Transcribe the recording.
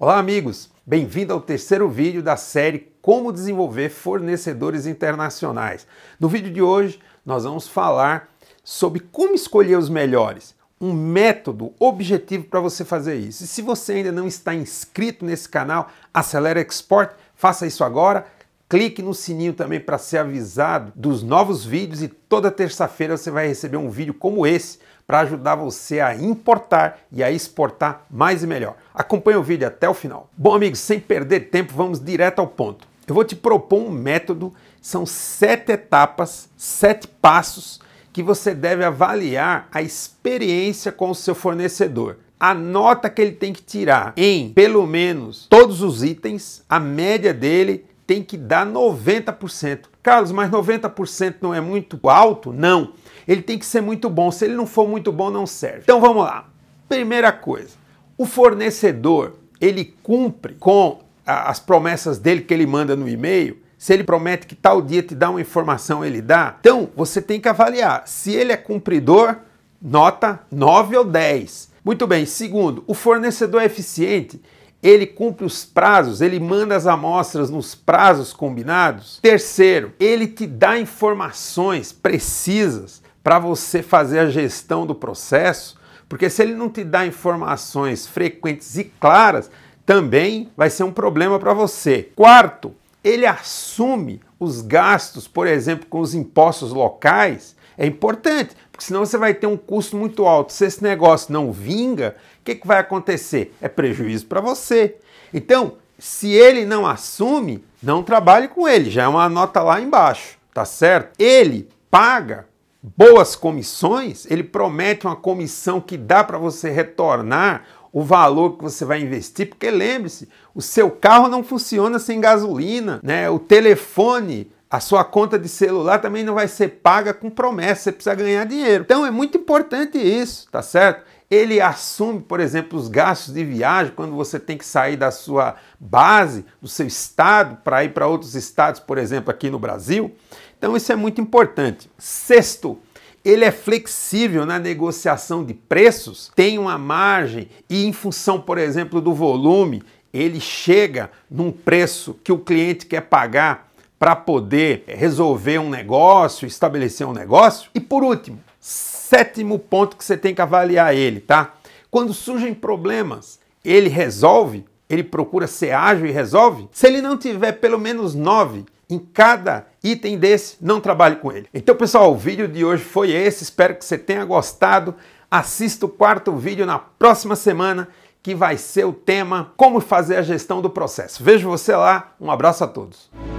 Olá, amigos! Bem-vindo ao terceiro vídeo da série Como Desenvolver Fornecedores Internacionais. No vídeo de hoje, nós vamos falar sobre como escolher os melhores, um método objetivo para você fazer isso. E se você ainda não está inscrito nesse canal Acelera Export, faça isso agora Clique no sininho também para ser avisado dos novos vídeos e toda terça-feira você vai receber um vídeo como esse para ajudar você a importar e a exportar mais e melhor. Acompanhe o vídeo até o final. Bom, amigos, sem perder tempo, vamos direto ao ponto. Eu vou te propor um método, são sete etapas, sete passos que você deve avaliar a experiência com o seu fornecedor. A nota que ele tem que tirar em pelo menos todos os itens, a média dele tem que dar 90%. Carlos, mas 90% não é muito alto? Não. Ele tem que ser muito bom. Se ele não for muito bom, não serve. Então vamos lá. Primeira coisa, o fornecedor, ele cumpre com as promessas dele que ele manda no e-mail? Se ele promete que tal dia te dá uma informação, ele dá? Então, você tem que avaliar se ele é cumpridor, nota 9 ou 10. Muito bem. Segundo, o fornecedor é eficiente, ele cumpre os prazos, ele manda as amostras nos prazos combinados. Terceiro, ele te dá informações precisas para você fazer a gestão do processo, porque se ele não te dá informações frequentes e claras, também vai ser um problema para você. Quarto, ele assume os gastos, por exemplo, com os impostos locais é importante, porque senão você vai ter um custo muito alto. Se esse negócio não vinga, o que, que vai acontecer? É prejuízo para você. Então, se ele não assume, não trabalhe com ele, já é uma nota lá embaixo, tá certo? Ele paga boas comissões, ele promete uma comissão que dá para você retornar o valor que você vai investir, porque lembre-se, o seu carro não funciona sem gasolina, né? O telefone a sua conta de celular também não vai ser paga com promessa, você precisa ganhar dinheiro. Então é muito importante isso, tá certo? Ele assume, por exemplo, os gastos de viagem quando você tem que sair da sua base, do seu estado, para ir para outros estados, por exemplo, aqui no Brasil. Então isso é muito importante. Sexto, ele é flexível na negociação de preços, tem uma margem e, em função, por exemplo, do volume, ele chega num preço que o cliente quer pagar para poder resolver um negócio, estabelecer um negócio. E por último, sétimo ponto que você tem que avaliar ele, tá? Quando surgem problemas, ele resolve, ele procura ser ágil e resolve. Se ele não tiver pelo menos nove em cada item desse, não trabalhe com ele. Então, pessoal, o vídeo de hoje foi esse. Espero que você tenha gostado. Assista o quarto vídeo na próxima semana, que vai ser o tema Como fazer a gestão do processo. Vejo você lá. Um abraço a todos.